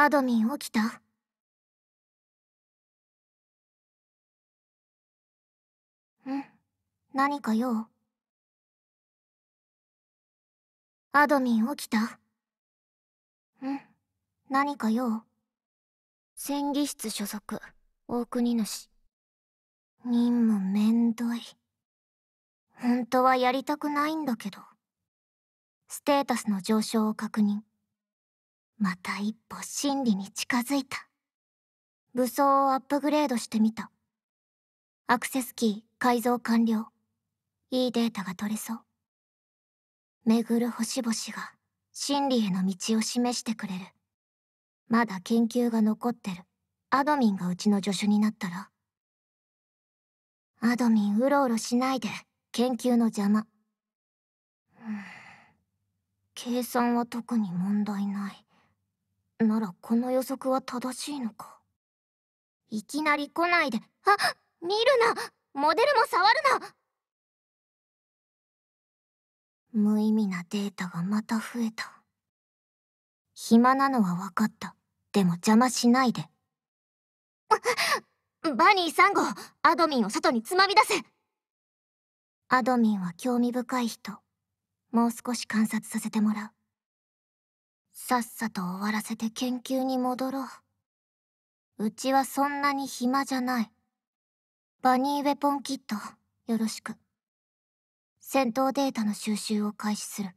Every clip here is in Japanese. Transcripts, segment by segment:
アドミン起きたん何か用アドミン起きたん何か用戦技室所属大国主任務めんどい本当はやりたくないんだけどステータスの上昇を確認また一歩真理に近づいた武装をアップグレードしてみたアクセスキー改造完了いいデータが取れそう巡る星々が真理への道を示してくれるまだ研究が残ってるアドミンがうちの助手になったらアドミンうろうろしないで研究の邪魔、うん、計算は特に問題ないならこの予測は正しいのかいきなり来ないであ見るなモデルも触るな無意味なデータがまた増えた暇なのは分かったでも邪魔しないでバニー3号アドミンを外につまみ出せアドミンは興味深い人もう少し観察させてもらうさっさと終わらせて研究に戻ろう。うちはそんなに暇じゃない。バニーウェポンキット、よろしく。戦闘データの収集を開始する。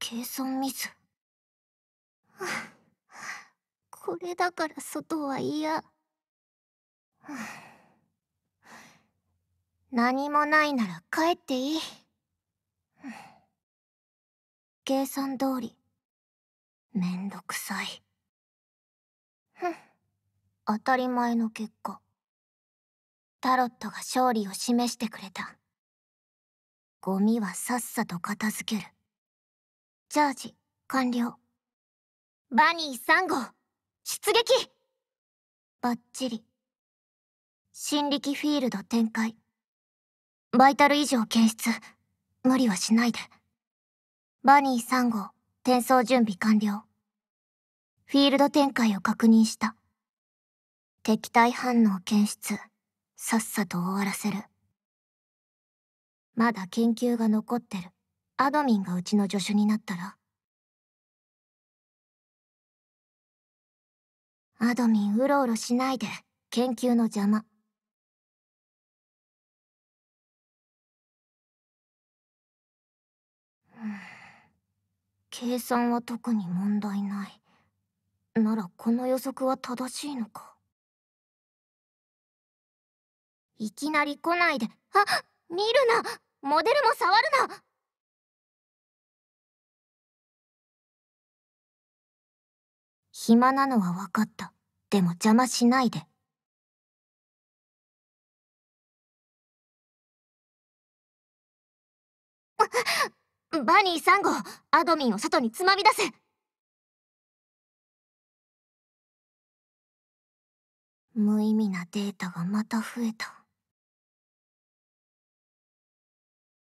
計算ミス。これだから外は嫌。何もないなら帰っていい。計算通り。めんどくさい。ふん。当たり前の結果。タロットが勝利を示してくれた。ゴミはさっさと片付ける。チャージ、完了。バニー3号、出撃バッチリ。心力フィールド展開。バイタル以上検出。無理はしないで。バニー3号、転送準備完了。フィールド展開を確認した。敵対反応検出。さっさと終わらせる。まだ研究が残ってる。アドミンがうちの助手になったらアドミンうろうろしないで研究の邪魔。計算は特に問題ないならこの予測は正しいのかいきなり来ないであ見るなモデルも触るな暇なのは分かったでも邪魔しないでバニー3号アドミンを外につまみ出せ無意味なデータがまた増えた